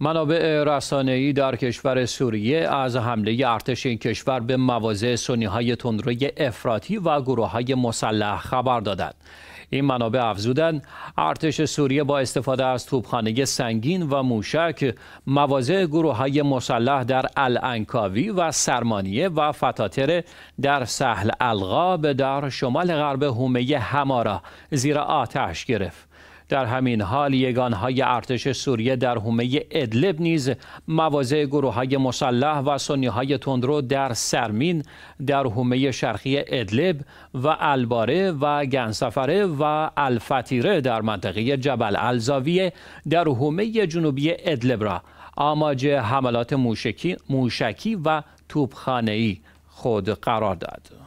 منابع رسانه‌ای در کشور سوریه از حمله ارتش این کشور به مواضع سنیهای تندروی افراطی و گروه های مسلح خبر دادند. این منابع افزودند ارتش سوریه با استفاده از توپخانه سنگین و موشک مواضع گروه های مسلح در الانکاوی و سرمانیه و فتاتر در سهل الغاب در شمال غرب حومه همارا زیر آتش گرفت. در همین حال یگانهای ارتش سوریه در حومه ادلب نیز مواضع گروه های مسلح و سنی های تندرو در سرمین در حومه شرقی ادلب و الباره و گنسفره و الفتیره در منطقه جبل الزاویه در حومه جنوبی ادلب را آماج حملات موشکی, موشکی و توپخانه‌ای خود قرار داد.